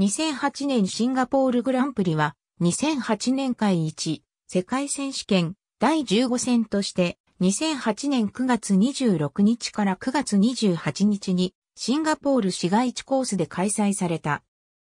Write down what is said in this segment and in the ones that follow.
2008年シンガポールグランプリは、2008年会1、世界選手権第15戦として、2008年9月26日から9月28日に、シンガポール市街地コースで開催された。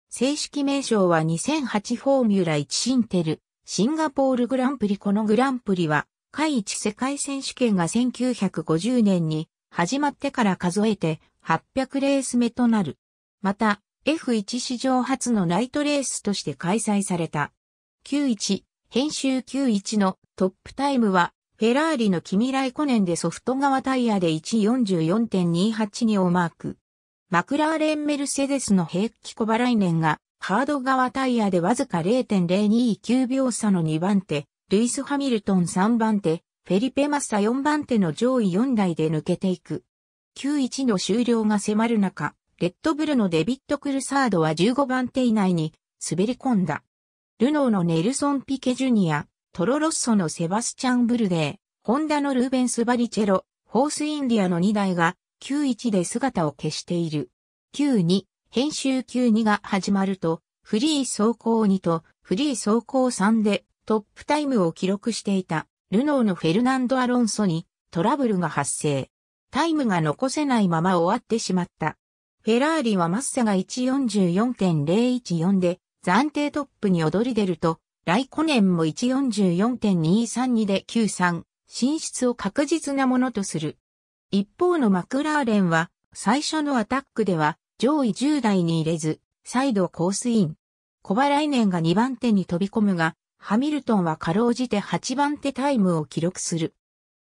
正式名称は2008フォーミュラ1シンテル、シンガポールグランプリこのグランプリは、会1世界選手権が1950年に始まってから数えて800レース目となる。また、F1 史上初のナイトレースとして開催された。91、編集91のトップタイムは、フェラーリのキミライコネンでソフト側タイヤで144.282をマーク。マクラーレンメルセデスの平気小イネ年が、ハード側タイヤでわずか0.029秒差の2番手、ルイス・ハミルトン3番手、フェリペ・マッサ4番手の上位4台で抜けていく。91の終了が迫る中、レッドブルのデビット・クルサードは15番手以内に滑り込んだ。ルノーのネルソン・ピケジュニア、トロロッソのセバスチャン・ブルデー、ホンダのルーベンス・バリチェロ、ホース・インディアの2台が91で姿を消している。92、編集92が始まると、フリー走行2とフリー走行3でトップタイムを記録していたルノーのフェルナンド・アロンソにトラブルが発生。タイムが残せないまま終わってしまった。フェラーリはマッサが144.014で暫定トップに躍り出ると、ライコネンも144.232で93、進出を確実なものとする。一方のマクラーレンは、最初のアタックでは上位10台に入れず、再度コースイン。小原い年が2番手に飛び込むが、ハミルトンはかろうじて8番手タイムを記録する。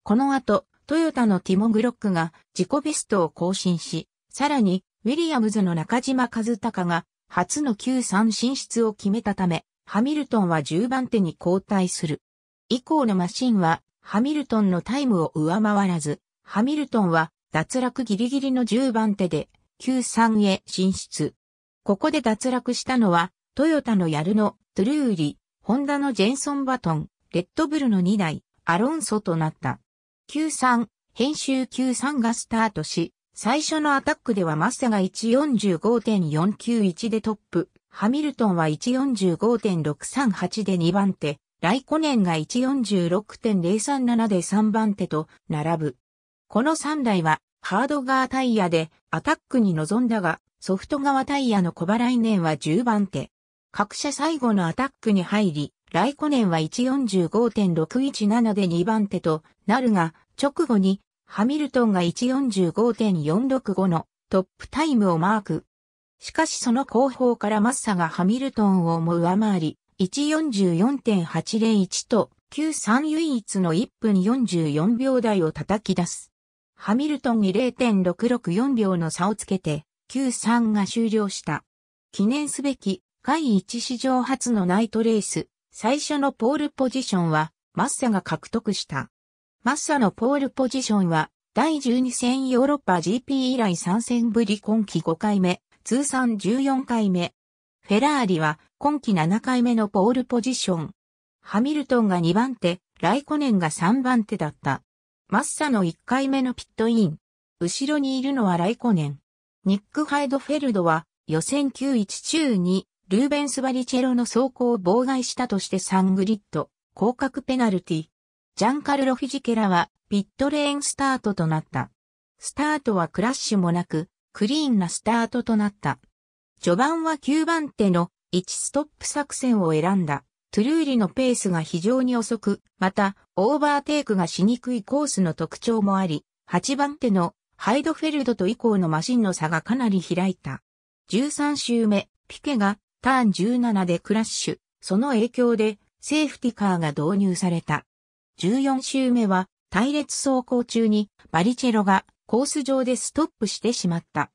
この後、トヨタのティモ・グロックが自己ベストを更新し、さらにウィリアムズの中島和孝が初の9-3進出を決めたため、ハミルトンは10番手に交代する。以降のマシンは、ハミルトンのタイムを上回らず、ハミルトンは脱落ギリギリの10番手で、9-3へ進出。ここで脱落したのは、トヨタのヤルノ、トゥルーリ、ホンダのジェンソン・バトン、レッドブルの2台、アロンソとなった。93、編集93がスタートし、最初のアタックではマッサが145.491でトップ、ハミルトンは145.638で2番手、ライコネンが146.037で3番手と並ぶ。この3台はハード側タイヤでアタックに臨んだが、ソフト側タイヤの小バライネンは10番手。各社最後のアタックに入り、ライコネンは145.617で2番手となるが、直後にハミルトンが145.465のトップタイムをマーク。しかしその後方からマッサがハミルトンをも上回り、144.801と、93唯一の1分44秒台を叩き出す。ハミルトンに0.664秒の差をつけて、93が終了した。記念すべき、第1史上初のナイトレース、最初のポールポジションは、マッサが獲得した。マッサのポールポジションは、第12戦ヨーロッパ GP 以来3戦ぶり今季5回目、通算14回目。フェラーリは今季7回目のポールポジション。ハミルトンが2番手、ライコネンが3番手だった。マッサの1回目のピットイン。後ろにいるのはライコネン。ニック・ハイドフェルドは予選9-1中にルーベンス・バリチェロの走行を妨害したとして3グリッド、広角ペナルティ。ジャンカルロ・フィジケラはピットレーンスタートとなった。スタートはクラッシュもなく、クリーンなスタートとなった。序盤は9番手の1ストップ作戦を選んだ。トゥルーリのペースが非常に遅く、また、オーバーテイクがしにくいコースの特徴もあり、8番手のハイドフェルドと以降のマシンの差がかなり開いた。13周目、ピケがターン17でクラッシュ、その影響でセーフティカーが導入された。14周目は、隊列走行中にバリチェロがコース上でストップしてしまった。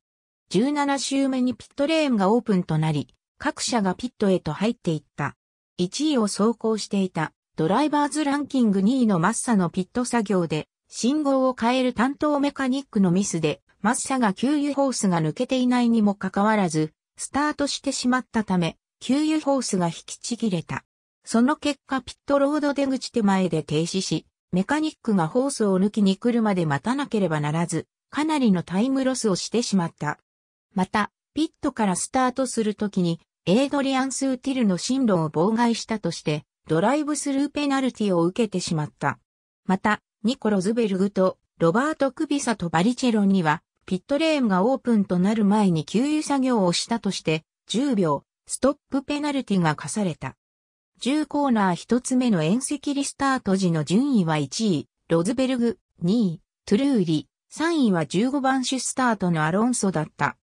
17周目にピットレーンがオープンとなり、各社がピットへと入っていった。1位を走行していたドライバーズランキング2位のマッサのピット作業で信号を変える担当メカニックのミスでマッサが給油ホースが抜けていないにもかかわらずスタートしてしまったため給油ホースが引きちぎれた。その結果ピットロード出口手前で停止し、メカニックがホースを抜きに来るまで待たなければならず、かなりのタイムロスをしてしまった。また、ピットからスタートするときに、エイドリアン・スーティルの進路を妨害したとして、ドライブスルーペナルティを受けてしまった。また、ニコ・ロズベルグとロバート・クビサとバリチェロンには、ピットレーンがオープンとなる前に給油作業をしたとして、10秒、ストップペナルティが課された。10コーナー1つ目の遠赤リスタート時の順位は1位、ロズベルグ、2位、トゥルーリ、3位は15番手スタートのアロンソだった。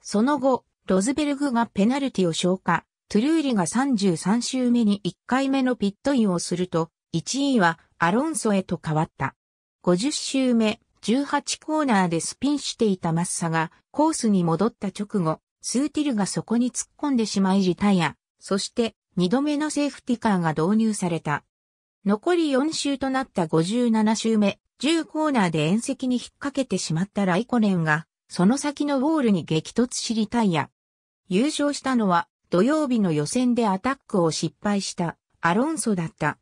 その後、ロズベルグがペナルティを消化、トゥルーリが33周目に1回目のピットインをすると、1位はアロンソへと変わった。50周目、18コーナーでスピンしていたマッサが、コースに戻った直後、スーティルがそこに突っ込んでしまいリタや、そして、2度目のセーフティカーが導入された。残り4周となった57周目、10コーナーで縁石に引っ掛けてしまったライコネンが、その先のウォールに激突しリタイア。優勝したのは、土曜日の予選でアタックを失敗したアロンソだった。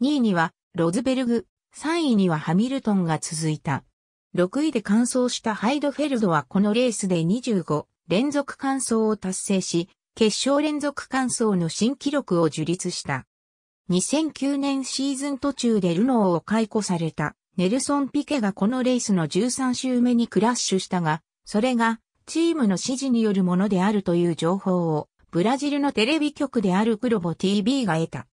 2位にはロズベルグ、3位にはハミルトンが続いた。6位で完走したハイドフェルドはこのレースで25連続完走を達成し、決勝連続完走の新記録を樹立した。2009年シーズン途中でルノーを解雇されたネルソン・ピケがこのレースの13周目にクラッシュしたが、それがチームの指示によるものであるという情報をブラジルのテレビ局であるクロボ TV が得た。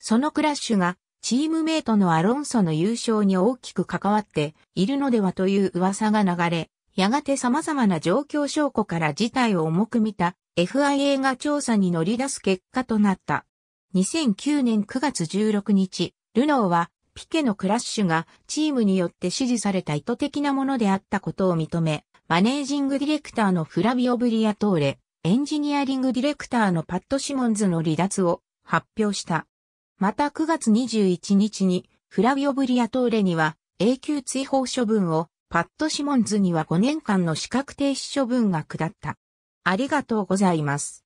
そのクラッシュがチームメイトのアロンソの優勝に大きく関わっているのではという噂が流れ、やがて様々な状況証拠から事態を重く見た FIA が調査に乗り出す結果となった。2009年9月16日、ルノーはピケのクラッシュがチームによって支持された意図的なものであったことを認め、マネージングディレクターのフラビオ・ブリアトーレ、エンジニアリングディレクターのパッド・シモンズの離脱を発表した。また9月21日にフラビオ・ブリアトーレには永久追放処分を、パッド・シモンズには5年間の資格停止処分が下った。ありがとうございます。